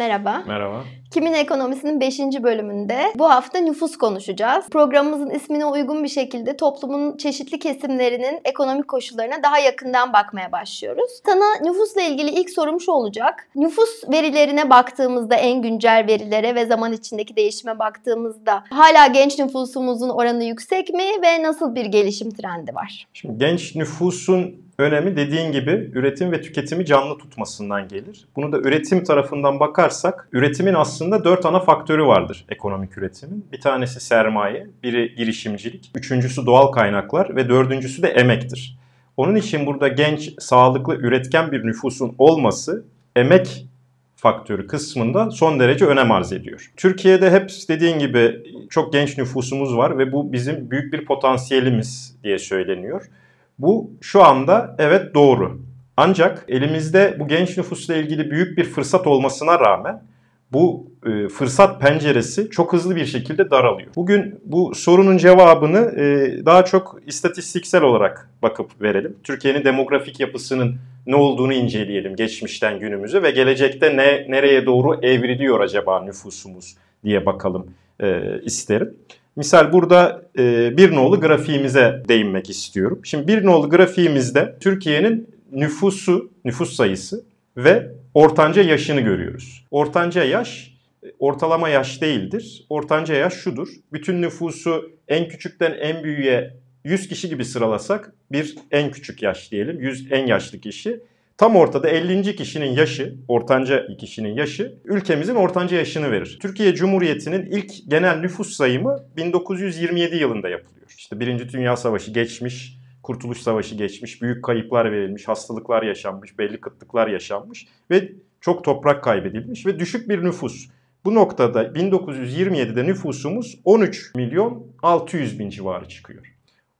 merhaba. Merhaba. Kimin Ekonomisi'nin 5. bölümünde bu hafta nüfus konuşacağız. Programımızın ismine uygun bir şekilde toplumun çeşitli kesimlerinin ekonomik koşullarına daha yakından bakmaya başlıyoruz. Sana nüfusla ilgili ilk sorum şu olacak. Nüfus verilerine baktığımızda en güncel verilere ve zaman içindeki değişime baktığımızda hala genç nüfusumuzun oranı yüksek mi ve nasıl bir gelişim trendi var? Şimdi genç nüfusun önemi dediğin gibi üretim ve tüketimi canlı tutmasından gelir. Bunu da üretim tarafından bakarsak üretimin aslında dört ana faktörü vardır ekonomik üretimin. Bir tanesi sermaye, biri girişimcilik, üçüncüsü doğal kaynaklar ve dördüncüsü de emektir. Onun için burada genç, sağlıklı, üretken bir nüfusun olması emek faktörü kısmında son derece önem arz ediyor. Türkiye'de hep dediğin gibi çok genç nüfusumuz var ve bu bizim büyük bir potansiyelimiz diye söyleniyor. Bu şu anda evet doğru. Ancak elimizde bu genç nüfusla ilgili büyük bir fırsat olmasına rağmen bu e, fırsat penceresi çok hızlı bir şekilde daralıyor. Bugün bu sorunun cevabını e, daha çok istatistiksel olarak bakıp verelim. Türkiye'nin demografik yapısının ne olduğunu inceleyelim geçmişten günümüze ve gelecekte ne nereye doğru evriliyor acaba nüfusumuz diye bakalım e, isterim. Misal burada e, bir nolu grafiğimize değinmek istiyorum. Şimdi bir nolu grafiğimizde Türkiye'nin nüfusu, nüfus sayısı ve ortanca yaşını görüyoruz. Ortanca yaş e, ortalama yaş değildir. Ortanca yaş şudur. Bütün nüfusu en küçükten en büyüğe 100 kişi gibi sıralasak bir en küçük yaş diyelim. 100 en yaşlı kişi. Tam ortada 50. kişinin yaşı, ortanca kişinin yaşı ülkemizin ortanca yaşını verir. Türkiye Cumhuriyeti'nin ilk genel nüfus sayımı 1927 yılında yapılıyor. İşte birinci Dünya Savaşı geçmiş, Kurtuluş Savaşı geçmiş, büyük kayıplar verilmiş, hastalıklar yaşanmış, belli kıtlıklar yaşanmış ve çok toprak kaybedilmiş ve düşük bir nüfus. Bu noktada 1927'de nüfusumuz 13 milyon 600 bin civarı çıkıyor.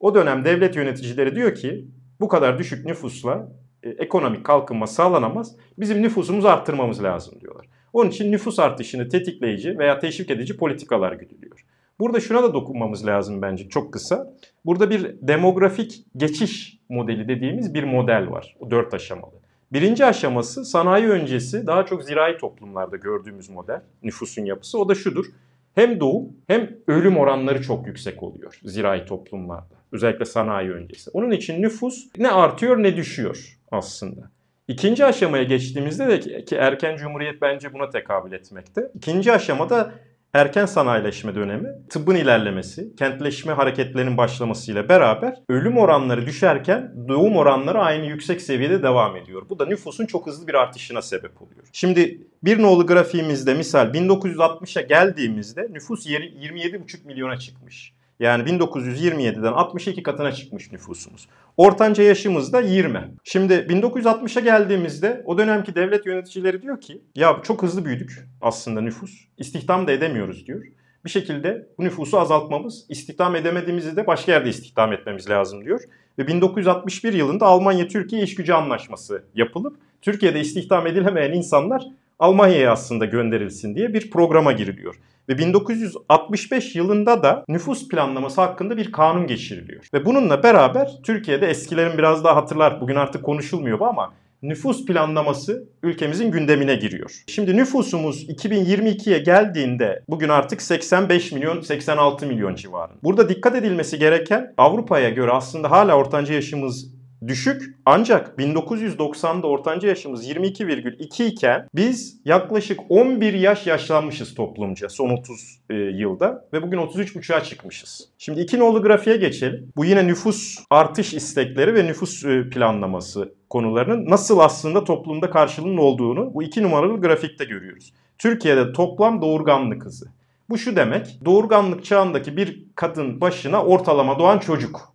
O dönem devlet yöneticileri diyor ki bu kadar düşük nüfusla e, ekonomik kalkınma sağlanamaz. Bizim nüfusumuzu arttırmamız lazım diyorlar. Onun için nüfus artışını tetikleyici veya teşvik edici politikalar güdülüyor. Burada şuna da dokunmamız lazım bence çok kısa. Burada bir demografik geçiş modeli dediğimiz bir model var. O dört aşamalı. Birinci aşaması sanayi öncesi daha çok zirai toplumlarda gördüğümüz model nüfusun yapısı. O da şudur hem doğum hem ölüm oranları çok yüksek oluyor zirai toplumlarda. Özellikle sanayi öncesi. Onun için nüfus ne artıyor ne düşüyor aslında. İkinci aşamaya geçtiğimizde de ki erken cumhuriyet bence buna tekabül etmekte. İkinci aşamada erken sanayileşme dönemi, tıbbın ilerlemesi, kentleşme hareketlerinin başlamasıyla beraber ölüm oranları düşerken doğum oranları aynı yüksek seviyede devam ediyor. Bu da nüfusun çok hızlı bir artışına sebep oluyor. Şimdi bir nolu grafiğimizde misal 1960'a geldiğimizde nüfus 27,5 milyona çıkmış. Yani 1927'den 62 katına çıkmış nüfusumuz. Ortanca yaşımız da 20. Şimdi 1960'a geldiğimizde o dönemki devlet yöneticileri diyor ki ya çok hızlı büyüdük aslında nüfus. İstihdam da edemiyoruz diyor. Bir şekilde bu nüfusu azaltmamız, istihdam edemediğimizi de başka yerde istihdam etmemiz lazım diyor. Ve 1961 yılında Almanya-Türkiye İş Gücü Anlaşması yapılıp Türkiye'de istihdam edilemeyen insanlar Almanya'ya aslında gönderilsin diye bir programa giriliyor. Ve 1965 yılında da nüfus planlaması hakkında bir kanun geçiriliyor. Ve bununla beraber Türkiye'de eskilerin biraz daha hatırlar bugün artık konuşulmuyor bu ama nüfus planlaması ülkemizin gündemine giriyor. Şimdi nüfusumuz 2022'ye geldiğinde bugün artık 85 milyon 86 milyon civarında. Burada dikkat edilmesi gereken Avrupa'ya göre aslında hala ortanca yaşımız düşük ancak 1990'da ortanca yaşımız 22,2 iken biz yaklaşık 11 yaş yaşlanmışız toplumca son 30 e, yılda ve bugün 33,5'a çıkmışız. Şimdi iki nolu grafiğe geçelim. Bu yine nüfus artış istekleri ve nüfus e, planlaması konularının nasıl aslında toplumda karşılığının olduğunu bu iki numaralı grafikte görüyoruz. Türkiye'de toplam doğurganlık hızı. Bu şu demek, doğurganlık çağındaki bir kadın başına ortalama doğan çocuk.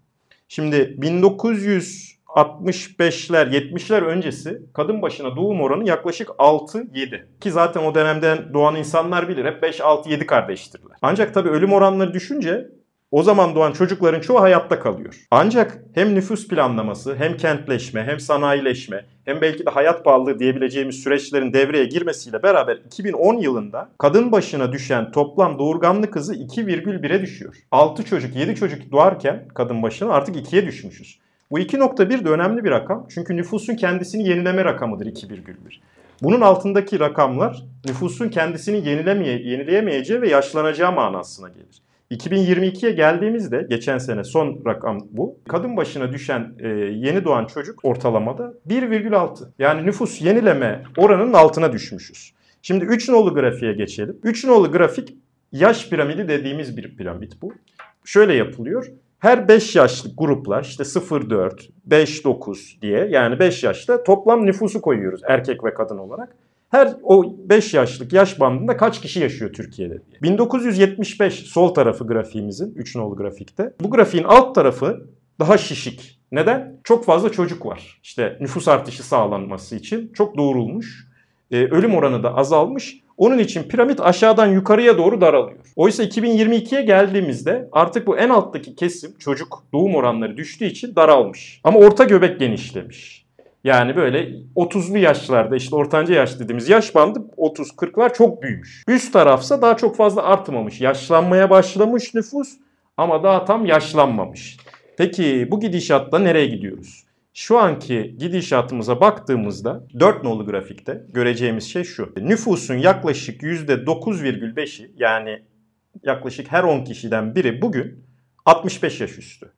Şimdi 1900 65'ler, 70'ler öncesi kadın başına doğum oranı yaklaşık 6-7. Ki zaten o dönemden doğan insanlar bilir hep 5-6-7 kardeştirler. Ancak tabii ölüm oranları düşünce o zaman doğan çocukların çoğu hayatta kalıyor. Ancak hem nüfus planlaması, hem kentleşme, hem sanayileşme, hem belki de hayat pahalılığı diyebileceğimiz süreçlerin devreye girmesiyle beraber 2010 yılında kadın başına düşen toplam doğurganlık hızı 2,1'e düşüyor. 6 çocuk, 7 çocuk doğarken kadın başına artık 2'ye düşmüşüz. Bu 2.1 de önemli bir rakam. Çünkü nüfusun kendisini yenileme rakamıdır 2,1. Bunun altındaki rakamlar nüfusun kendisini yenilemeye, yenileyemeyeceği ve yaşlanacağı manasına gelir. 2022'ye geldiğimizde geçen sene son rakam bu. Kadın başına düşen e, yeni doğan çocuk ortalamada 1,6. Yani nüfus yenileme oranının altına düşmüşüz. Şimdi 3 nolu grafiğe geçelim. 3 nolu grafik yaş piramidi dediğimiz bir piramit bu. Şöyle yapılıyor her 5 yaşlık grupla işte 0-4, 5-9 diye yani 5 yaşta toplam nüfusu koyuyoruz erkek ve kadın olarak. Her o 5 yaşlık yaş bandında kaç kişi yaşıyor Türkiye'de diye. 1975 sol tarafı grafiğimizin 3 nolu grafikte. Bu grafiğin alt tarafı daha şişik. Neden? Çok fazla çocuk var. İşte nüfus artışı sağlanması için çok doğrulmuş. Ee, ölüm oranı da azalmış. Onun için piramit aşağıdan yukarıya doğru daralıyor. Oysa 2022'ye geldiğimizde artık bu en alttaki kesim çocuk doğum oranları düştüğü için daralmış. Ama orta göbek genişlemiş. Yani böyle 30'lu yaşlarda işte ortanca yaş dediğimiz yaş bandı 30-40'lar çok büyümüş. Üst tarafsa daha çok fazla artmamış. Yaşlanmaya başlamış nüfus ama daha tam yaşlanmamış. Peki bu gidişatta nereye gidiyoruz? Şu anki gidişatımıza baktığımızda 4 nolu grafikte göreceğimiz şey şu. Nüfusun yaklaşık %9,5'i yani yaklaşık her 10 kişiden biri bugün 65 yaş üstü.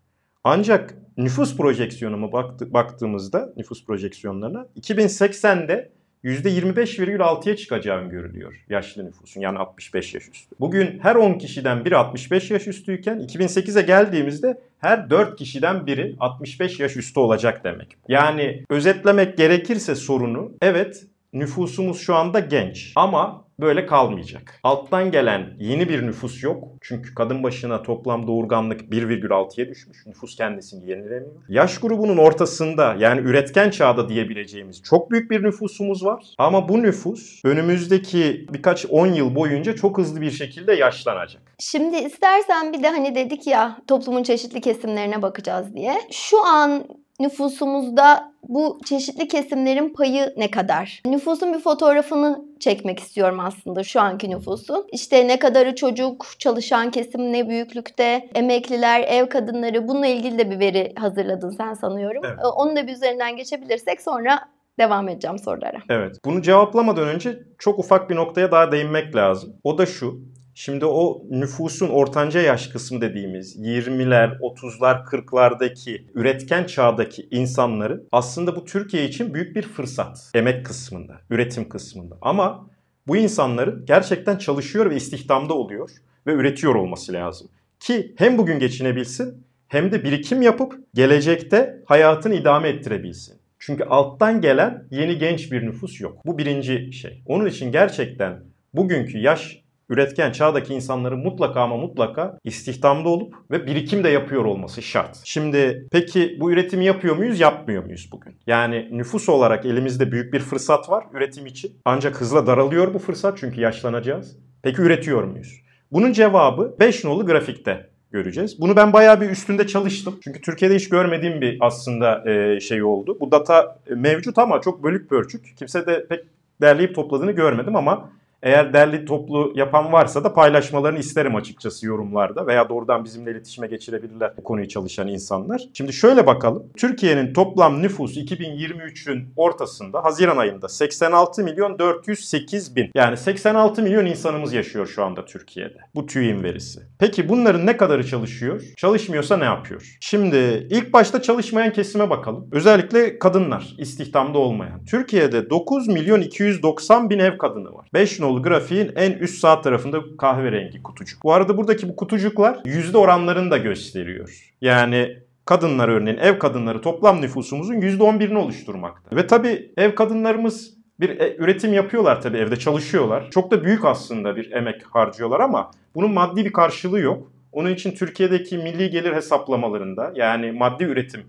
Ancak nüfus projeksiyonuma baktığımızda nüfus projeksiyonlarına 2080'de %25,6'ya çıkacağı görülüyor yaşlı nüfusun yani 65 yaş üstü. Bugün her 10 kişiden biri 65 yaş üstüyken 2008'e geldiğimizde her 4 kişiden biri 65 yaş üstü olacak demek. Yani özetlemek gerekirse sorunu evet nüfusumuz şu anda genç ama böyle kalmayacak. Alttan gelen yeni bir nüfus yok. Çünkü kadın başına toplam doğurganlık 1,6'ya düşmüş. Nüfus kendisini yenilemiyor. Yaş grubunun ortasında yani üretken çağda diyebileceğimiz çok büyük bir nüfusumuz var. Ama bu nüfus önümüzdeki birkaç 10 yıl boyunca çok hızlı bir şekilde yaşlanacak. Şimdi istersen bir de hani dedik ya toplumun çeşitli kesimlerine bakacağız diye. Şu an nüfusumuzda bu çeşitli kesimlerin payı ne kadar? Nüfusun bir fotoğrafını çekmek istiyorum aslında şu anki nüfusun. İşte ne kadarı çocuk, çalışan kesim ne büyüklükte, emekliler, ev kadınları bununla ilgili de bir veri hazırladın sen sanıyorum. Evet. Ee, onu da bir üzerinden geçebilirsek sonra devam edeceğim sorulara. Evet. Bunu cevaplamadan önce çok ufak bir noktaya daha değinmek lazım. O da şu. Şimdi o nüfusun ortanca yaş kısmı dediğimiz 20'ler, 30'lar, 40'lardaki üretken çağdaki insanların aslında bu Türkiye için büyük bir fırsat. Emek kısmında, üretim kısmında. Ama bu insanların gerçekten çalışıyor ve istihdamda oluyor ve üretiyor olması lazım. Ki hem bugün geçinebilsin hem de birikim yapıp gelecekte hayatını idame ettirebilsin. Çünkü alttan gelen yeni genç bir nüfus yok. Bu birinci şey. Onun için gerçekten bugünkü yaş üretken çağdaki insanların mutlaka ama mutlaka istihdamda olup ve birikim de yapıyor olması şart. Şimdi peki bu üretimi yapıyor muyuz, yapmıyor muyuz bugün? Yani nüfus olarak elimizde büyük bir fırsat var üretim için. Ancak hızla daralıyor bu fırsat çünkü yaşlanacağız. Peki üretiyor muyuz? Bunun cevabı 5 nolu grafikte göreceğiz. Bunu ben bayağı bir üstünde çalıştım. Çünkü Türkiye'de hiç görmediğim bir aslında e, şey oldu. Bu data e, mevcut ama çok bölük pörçük. Kimse de pek derleyip topladığını görmedim ama eğer derli toplu yapan varsa da paylaşmalarını isterim açıkçası yorumlarda veya doğrudan bizimle iletişime geçirebilirler bu konuyu çalışan insanlar. Şimdi şöyle bakalım. Türkiye'nin toplam nüfusu 2023'ün ortasında Haziran ayında 86 milyon 408 bin. Yani 86 milyon insanımız yaşıyor şu anda Türkiye'de. Bu TÜİ'nin verisi. Peki bunların ne kadarı çalışıyor? Çalışmıyorsa ne yapıyor? Şimdi ilk başta çalışmayan kesime bakalım. Özellikle kadınlar istihdamda olmayan. Türkiye'de 9 milyon 290 bin ev kadını var. 5 dolu grafiğin en üst sağ tarafında kahverengi kutucuk. Bu arada buradaki bu kutucuklar yüzde oranlarını da gösteriyor. Yani kadınlar örneğin ev kadınları toplam nüfusumuzun yüzde %11'ini oluşturmakta. Ve tabii ev kadınlarımız bir e, üretim yapıyorlar tabii evde çalışıyorlar. Çok da büyük aslında bir emek harcıyorlar ama bunun maddi bir karşılığı yok. Onun için Türkiye'deki milli gelir hesaplamalarında yani maddi üretim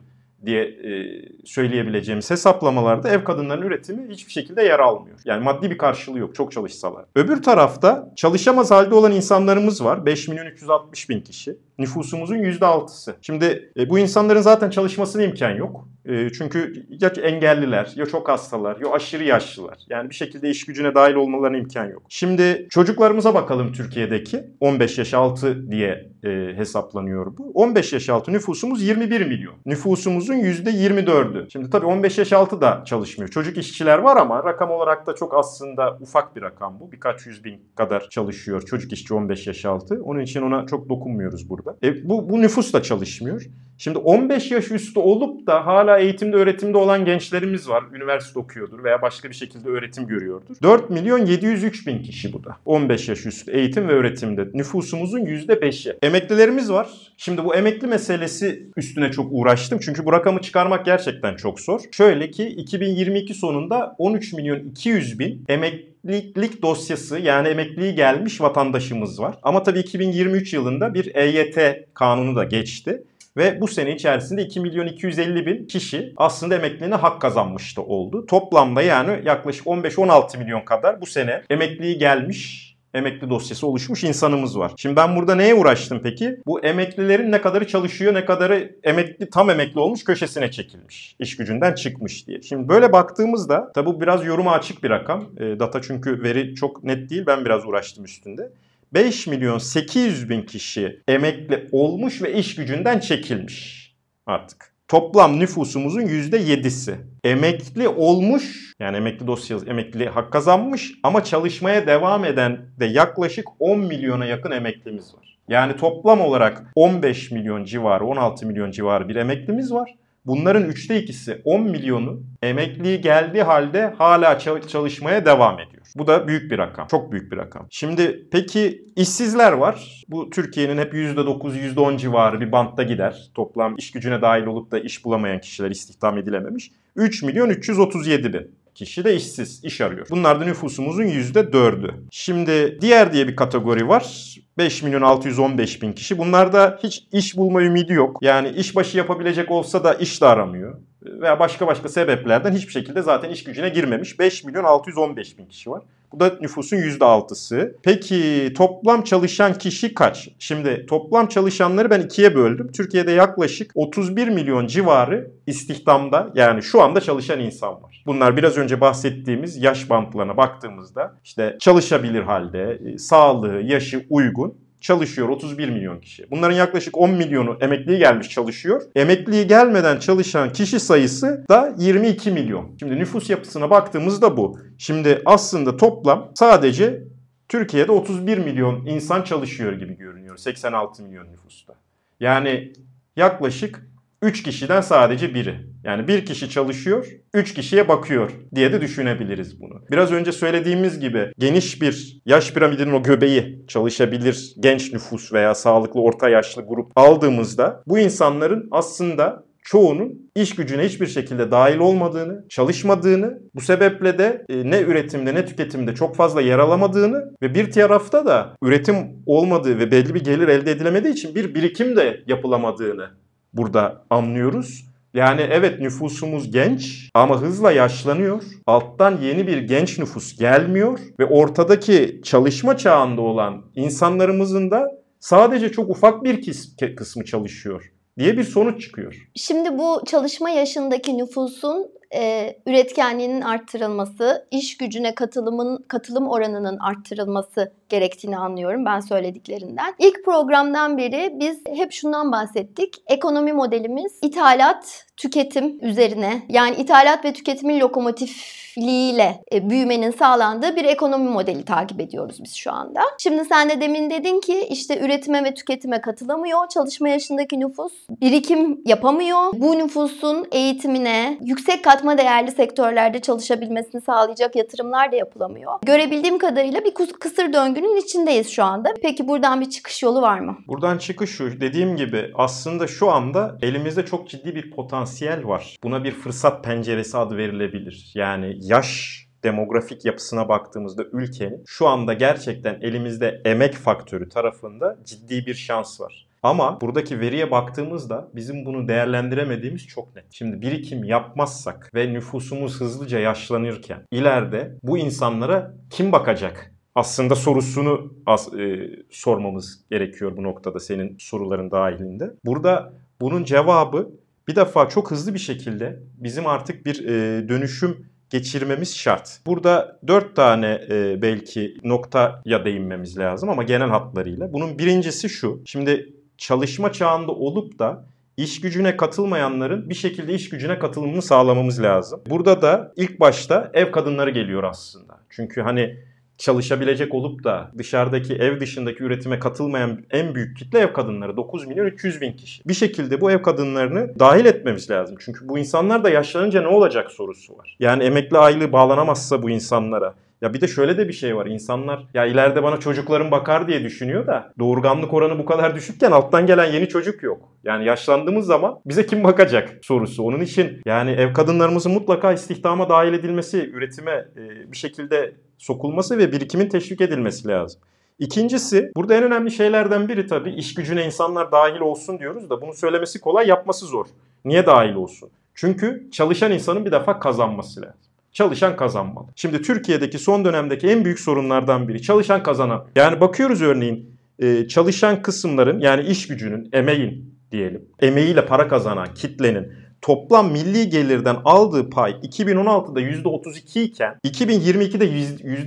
diye e, söyleyebileceğimiz hesaplamalarda ev kadınlarının üretimi hiçbir şekilde yer almıyor. Yani maddi bir karşılığı yok çok çalışsalar. Öbür tarafta çalışamaz halde olan insanlarımız var. 5 milyon 360 bin kişi. Nüfusumuzun %6'sı. Şimdi e, bu insanların zaten çalışmasına imkan yok. E, çünkü ya engelliler, ya çok hastalar, ya aşırı yaşlılar. Yani bir şekilde iş gücüne dahil olmalarına imkan yok. Şimdi çocuklarımıza bakalım Türkiye'deki 15 yaş altı diye e, hesaplanıyor bu. 15 yaş altı nüfusumuz 21 milyon. Nüfusumuzun %24'ü. Şimdi tabii 15 yaş altı da çalışmıyor. Çocuk işçiler var ama rakam olarak da çok aslında ufak bir rakam bu. Birkaç yüz bin kadar çalışıyor çocuk işçi 15 yaş altı. Onun için ona çok dokunmuyoruz burada orada. E, bu, bu nüfus da çalışmıyor. Şimdi 15 yaş üstü olup da hala eğitimde öğretimde olan gençlerimiz var. Üniversite okuyordur veya başka bir şekilde öğretim görüyordur. 4 milyon 703 bin kişi bu da. 15 yaş üstü eğitim ve öğretimde nüfusumuzun %5'i. Emeklilerimiz var. Şimdi bu emekli meselesi üstüne çok uğraştım. Çünkü bu rakamı çıkarmak gerçekten çok zor. Şöyle ki 2022 sonunda 13 milyon 200 bin emekli emeklilik dosyası yani emekliliği gelmiş vatandaşımız var. Ama tabii 2023 yılında bir EYT kanunu da geçti. Ve bu sene içerisinde 2 milyon 250 bin kişi aslında emekliliğine hak kazanmış da oldu. Toplamda yani yaklaşık 15-16 milyon kadar bu sene emekliliği gelmiş emekli dosyası oluşmuş insanımız var. Şimdi ben burada neye uğraştım peki? Bu emeklilerin ne kadarı çalışıyor, ne kadarı emekli tam emekli olmuş köşesine çekilmiş. İş gücünden çıkmış diye. Şimdi böyle baktığımızda tabi bu biraz yoruma açık bir rakam. E, data çünkü veri çok net değil. Ben biraz uğraştım üstünde. 5 milyon 800 bin kişi emekli olmuş ve iş gücünden çekilmiş artık toplam nüfusumuzun %7'si. Emekli olmuş yani emekli dosyası emekli hak kazanmış ama çalışmaya devam eden de yaklaşık 10 milyona yakın emeklimiz var. Yani toplam olarak 15 milyon civarı 16 milyon civarı bir emeklimiz var. Bunların üçte ikisi 10 milyonu emekliği geldiği halde hala çalışmaya devam ediyor. Bu da büyük bir rakam. Çok büyük bir rakam. Şimdi peki işsizler var. Bu Türkiye'nin hep %9, %10 civarı bir bantta gider. Toplam iş gücüne dahil olup da iş bulamayan kişiler istihdam edilememiş. 3 milyon 337 bin kişi de işsiz, iş arıyor. Bunlar da nüfusumuzun %4'ü. Şimdi diğer diye bir kategori var. 5 milyon 615 bin kişi. Bunlarda hiç iş bulma ümidi yok. Yani iş başı yapabilecek olsa da iş de aramıyor. Veya başka başka sebeplerden hiçbir şekilde zaten iş gücüne girmemiş. 5 milyon 615 bin kişi var. Bu da nüfusun %6'sı. Peki toplam çalışan kişi kaç? Şimdi toplam çalışanları ben ikiye böldüm. Türkiye'de yaklaşık 31 milyon civarı istihdamda yani şu anda çalışan insan var. Bunlar biraz önce bahsettiğimiz yaş bantlarına baktığımızda işte çalışabilir halde, e, sağlığı, yaşı uygun çalışıyor 31 milyon kişi. Bunların yaklaşık 10 milyonu emekliye gelmiş çalışıyor. Emekliye gelmeden çalışan kişi sayısı da 22 milyon. Şimdi nüfus yapısına baktığımızda bu. Şimdi aslında toplam sadece Türkiye'de 31 milyon insan çalışıyor gibi görünüyor 86 milyon nüfusta. Yani yaklaşık 3 kişiden sadece biri. Yani bir kişi çalışıyor, 3 kişiye bakıyor diye de düşünebiliriz bunu. Biraz önce söylediğimiz gibi geniş bir yaş piramidinin o göbeği çalışabilir genç nüfus veya sağlıklı orta yaşlı grup aldığımızda bu insanların aslında çoğunun iş gücüne hiçbir şekilde dahil olmadığını, çalışmadığını, bu sebeple de e, ne üretimde ne tüketimde çok fazla yer alamadığını ve bir tarafta da üretim olmadığı ve belli bir gelir elde edilemediği için bir birikim de yapılamadığını burada anlıyoruz. Yani evet nüfusumuz genç ama hızla yaşlanıyor. Alttan yeni bir genç nüfus gelmiyor ve ortadaki çalışma çağında olan insanlarımızın da sadece çok ufak bir kısmı çalışıyor diye bir sonuç çıkıyor. Şimdi bu çalışma yaşındaki nüfusun e, üretkenliğinin arttırılması, iş gücüne katılımın katılım oranının arttırılması gerektiğini anlıyorum ben söylediklerinden. İlk programdan beri biz hep şundan bahsettik. Ekonomi modelimiz ithalat, tüketim üzerine yani ithalat ve tüketimin lokomotifliğiyle e, büyümenin sağlandığı bir ekonomi modeli takip ediyoruz biz şu anda. Şimdi sen de demin dedin ki işte üretime ve tüketime katılamıyor. Çalışma yaşındaki nüfus birikim yapamıyor. Bu nüfusun eğitimine, yüksek katma değerli sektörlerde çalışabilmesini sağlayacak yatırımlar da yapılamıyor. Görebildiğim kadarıyla bir kısır döngü günün içindeyiz şu anda. Peki buradan bir çıkış yolu var mı? Buradan çıkış şu. Dediğim gibi aslında şu anda elimizde çok ciddi bir potansiyel var. Buna bir fırsat penceresi adı verilebilir. Yani yaş demografik yapısına baktığımızda ülkenin şu anda gerçekten elimizde emek faktörü tarafında ciddi bir şans var. Ama buradaki veriye baktığımızda bizim bunu değerlendiremediğimiz çok net. Şimdi birikim yapmazsak ve nüfusumuz hızlıca yaşlanırken ileride bu insanlara kim bakacak? aslında sorusunu as, e, sormamız gerekiyor bu noktada senin soruların dahilinde. Burada bunun cevabı bir defa çok hızlı bir şekilde bizim artık bir e, dönüşüm geçirmemiz şart. Burada dört tane e, belki noktaya değinmemiz lazım ama genel hatlarıyla. Bunun birincisi şu. Şimdi çalışma çağında olup da iş gücüne katılmayanların bir şekilde iş gücüne katılımını sağlamamız lazım. Burada da ilk başta ev kadınları geliyor aslında. Çünkü hani çalışabilecek olup da dışarıdaki ev dışındaki üretime katılmayan en büyük kitle ev kadınları. 9 milyon 300 bin kişi. Bir şekilde bu ev kadınlarını dahil etmemiz lazım. Çünkü bu insanlar da yaşlanınca ne olacak sorusu var. Yani emekli aylığı bağlanamazsa bu insanlara ya bir de şöyle de bir şey var. İnsanlar ya ileride bana çocuklarım bakar diye düşünüyor da doğurganlık oranı bu kadar düşükken alttan gelen yeni çocuk yok. Yani yaşlandığımız zaman bize kim bakacak sorusu. Onun için yani ev kadınlarımızın mutlaka istihdama dahil edilmesi, üretime e, bir şekilde sokulması ve birikimin teşvik edilmesi lazım. İkincisi burada en önemli şeylerden biri tabii iş gücüne insanlar dahil olsun diyoruz da bunu söylemesi kolay yapması zor. Niye dahil olsun? Çünkü çalışan insanın bir defa kazanması lazım. Çalışan kazanmalı. Şimdi Türkiye'deki son dönemdeki en büyük sorunlardan biri çalışan kazanan. Yani bakıyoruz örneğin e, çalışan kısımların yani iş gücünün, emeğin diyelim. Emeğiyle para kazanan kitlenin toplam milli gelirden aldığı pay 2016'da %32 iken 2022'de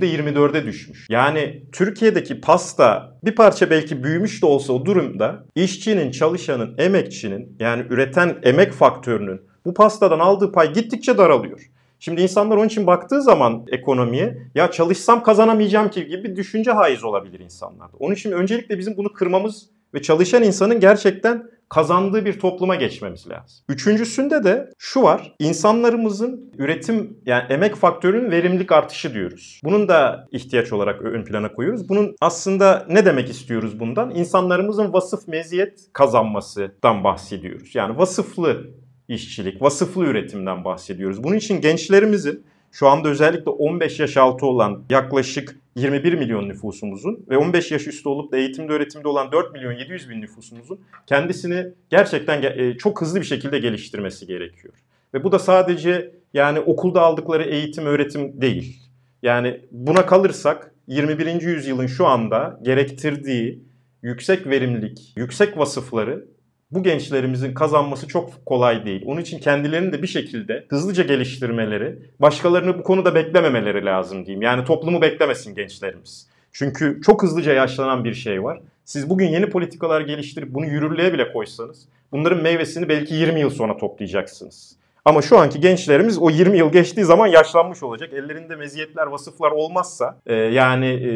%24'e düşmüş. Yani Türkiye'deki pasta bir parça belki büyümüş de olsa o durumda işçinin, çalışanın, emekçinin yani üreten emek faktörünün bu pastadan aldığı pay gittikçe daralıyor. Şimdi insanlar onun için baktığı zaman ekonomiye ya çalışsam kazanamayacağım ki gibi bir düşünce haiz olabilir insanlarda. Onun için öncelikle bizim bunu kırmamız ve çalışan insanın gerçekten kazandığı bir topluma geçmemiz lazım. Üçüncüsünde de şu var. İnsanlarımızın üretim yani emek faktörünün verimlilik artışı diyoruz. Bunun da ihtiyaç olarak ön plana koyuyoruz. Bunun aslında ne demek istiyoruz bundan? İnsanlarımızın vasıf meziyet kazanmasından bahsediyoruz. Yani vasıflı işçilik, vasıflı üretimden bahsediyoruz. Bunun için gençlerimizin şu anda özellikle 15 yaş altı olan yaklaşık 21 milyon nüfusumuzun ve 15 yaş üstü olup da eğitimde öğretimde olan 4 milyon 700 bin nüfusumuzun kendisini gerçekten e, çok hızlı bir şekilde geliştirmesi gerekiyor. Ve bu da sadece yani okulda aldıkları eğitim öğretim değil. Yani buna kalırsak 21. yüzyılın şu anda gerektirdiği yüksek verimlilik, yüksek vasıfları bu gençlerimizin kazanması çok kolay değil. Onun için kendilerini de bir şekilde hızlıca geliştirmeleri, başkalarını bu konuda beklememeleri lazım diyeyim. Yani toplumu beklemesin gençlerimiz. Çünkü çok hızlıca yaşlanan bir şey var. Siz bugün yeni politikalar geliştirip bunu yürürlüğe bile koysanız bunların meyvesini belki 20 yıl sonra toplayacaksınız. Ama şu anki gençlerimiz o 20 yıl geçtiği zaman yaşlanmış olacak. Ellerinde meziyetler, vasıflar olmazsa e, yani e,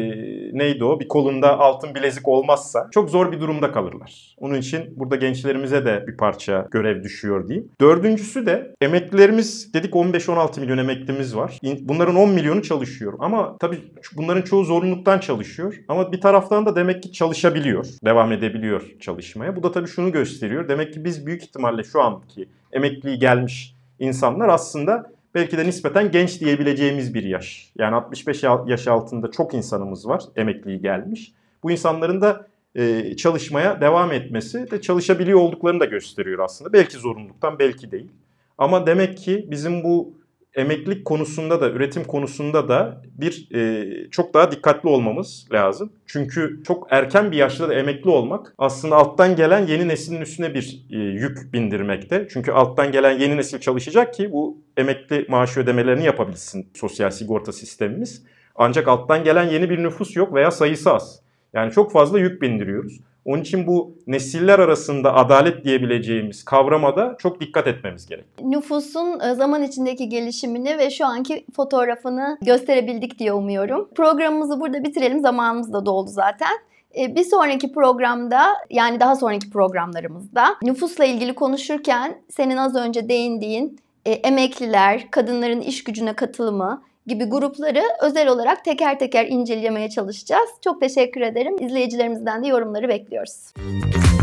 neydi o bir kolunda altın bilezik olmazsa çok zor bir durumda kalırlar. Onun için burada gençlerimize de bir parça görev düşüyor diyeyim. Dördüncüsü de emeklilerimiz dedik 15-16 milyon emeklimiz var. Bunların 10 milyonu çalışıyor ama tabii bunların çoğu zorunluluktan çalışıyor. Ama bir taraftan da demek ki çalışabiliyor, devam edebiliyor çalışmaya. Bu da tabii şunu gösteriyor. Demek ki biz büyük ihtimalle şu anki emekliyi gelmiş insanlar aslında belki de nispeten genç diyebileceğimiz bir yaş. Yani 65 yaş altında çok insanımız var emekliyi gelmiş. Bu insanların da e, çalışmaya devam etmesi de çalışabiliyor olduklarını da gösteriyor aslında. Belki zorunluluktan belki değil. Ama demek ki bizim bu emeklilik konusunda da üretim konusunda da bir e, çok daha dikkatli olmamız lazım. Çünkü çok erken bir yaşta da emekli olmak aslında alttan gelen yeni neslin üstüne bir e, yük bindirmekte. Çünkü alttan gelen yeni nesil çalışacak ki bu emekli maaşı ödemelerini yapabilsin sosyal sigorta sistemimiz. Ancak alttan gelen yeni bir nüfus yok veya sayısı az. Yani çok fazla yük bindiriyoruz. Onun için bu nesiller arasında adalet diyebileceğimiz kavrama da çok dikkat etmemiz gerek. Nüfusun e, zaman içindeki gelişimini ve şu anki fotoğrafını gösterebildik diye umuyorum. Programımızı burada bitirelim. Zamanımız da doldu zaten. E, bir sonraki programda yani daha sonraki programlarımızda nüfusla ilgili konuşurken senin az önce değindiğin e, emekliler, kadınların iş gücüne katılımı, gibi grupları özel olarak teker teker incelemeye çalışacağız. Çok teşekkür ederim. İzleyicilerimizden de yorumları bekliyoruz. Müzik